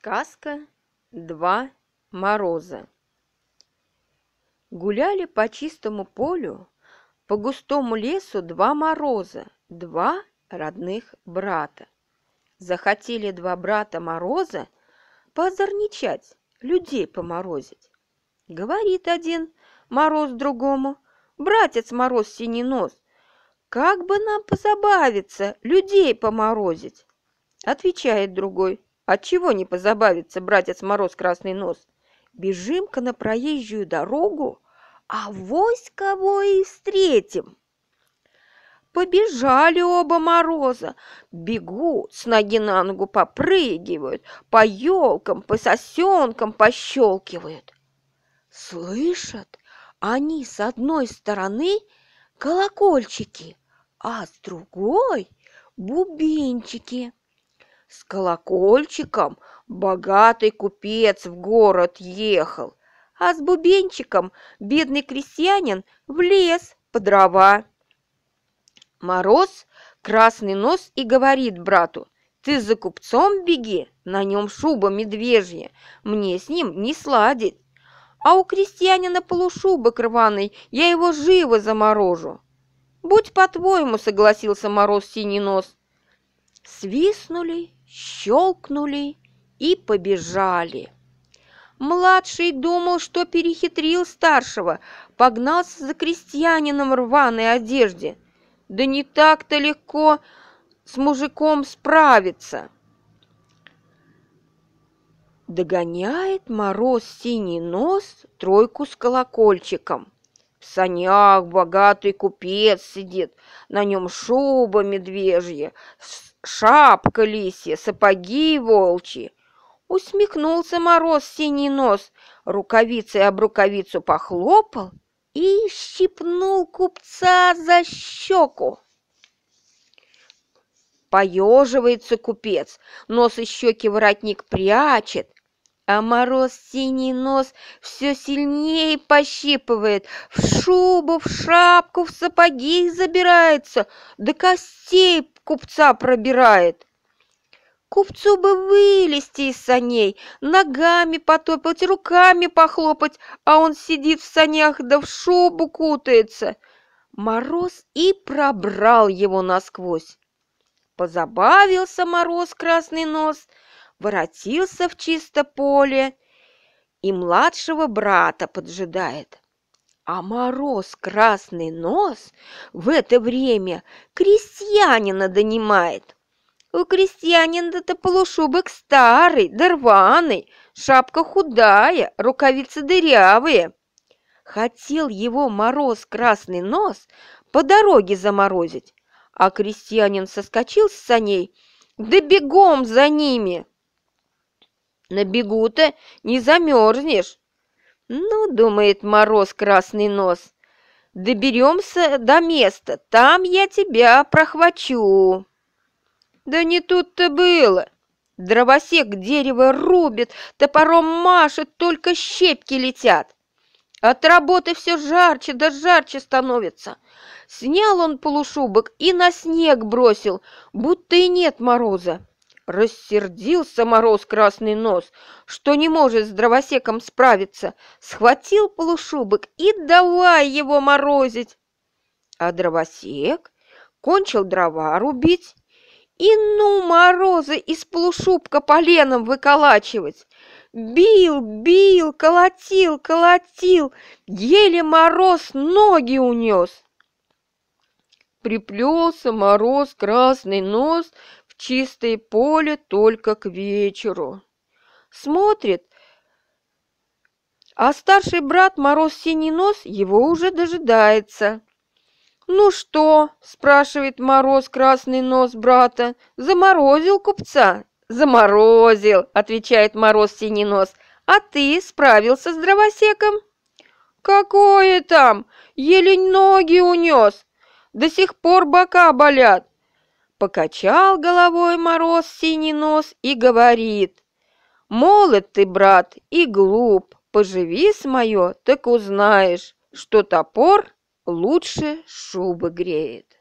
сказка «Два мороза». Гуляли по чистому полю, по густому лесу два мороза, два родных брата. Захотели два брата мороза позорничать, людей поморозить. Говорит один мороз другому, братец мороз синий нос, как бы нам позабавиться, людей поморозить? Отвечает другой, Отчего не позабавится братец Мороз Красный Нос? Бежим-ка на проезжую дорогу, а вось кого и встретим. Побежали оба мороза, бегут, с ноги на ногу попрыгивают, по елкам, по сосенкам пощелкивают. Слышат они с одной стороны колокольчики, а с другой – бубенчики. С колокольчиком богатый купец в город ехал, а с бубенчиком бедный крестьянин в лес по дрова. Мороз красный нос и говорит брату, «Ты за купцом беги, на нем шуба медвежья, мне с ним не сладить, а у крестьянина полушубок рваный, я его живо заморожу». «Будь по-твоему», — согласился Мороз Синий Нос. Свистнули щелкнули и побежали. Младший думал, что перехитрил старшего, погнался за крестьянином в рваной одежде. Да не так-то легко с мужиком справиться. Догоняет мороз синий нос тройку с колокольчиком. В санях богатый купец сидит, на нем шуба медвежья, шапка лисья, сапоги волчьи. Усмехнулся мороз синий нос, рукавицей об рукавицу похлопал и щипнул купца за щеку. Поеживается купец, нос и щеки воротник прячет, а мороз синий нос все сильнее пощипывает, в шубу, в шапку, в сапоги забирается, до костей купца пробирает. Купцу бы вылезти из саней, ногами потопать, руками похлопать, а он сидит в санях да в шубу кутается. Мороз и пробрал его насквозь. Позабавился мороз красный нос – воротился в чисто поле и младшего брата поджидает. А мороз красный нос в это время крестьянина донимает. У крестьянина-то полушубок старый, дорваный, шапка худая, рукавицы дырявые. Хотел его мороз красный нос по дороге заморозить, а крестьянин соскочил с саней, да бегом за ними. На бегу-то не замерзнешь. Ну, думает мороз красный нос, доберемся до места, там я тебя прохвачу. Да не тут-то было. Дровосек дерево рубит, топором машет, только щепки летят. От работы все жарче да жарче становится. Снял он полушубок и на снег бросил, будто и нет мороза. Рассердился Мороз красный нос, что не может с дровосеком справиться, схватил полушубок и давай его морозить. А дровосек кончил дрова рубить и ну морозы из полушубка поленом выколачивать. Бил, бил, колотил, колотил, еле мороз ноги унес. Приплелся мороз красный нос чистое поле только к вечеру. Смотрит, а старший брат Мороз Синий Нос его уже дожидается. «Ну что?» – спрашивает Мороз Красный Нос брата. «Заморозил купца?» «Заморозил!» – отвечает Мороз Синий Нос. «А ты справился с дровосеком?» «Какое там? Еле ноги унес! До сих пор бока болят! Покачал головой мороз синий нос и говорит, «Молод ты, брат, и глуп, поживи с моё, так узнаешь, что топор лучше шубы греет».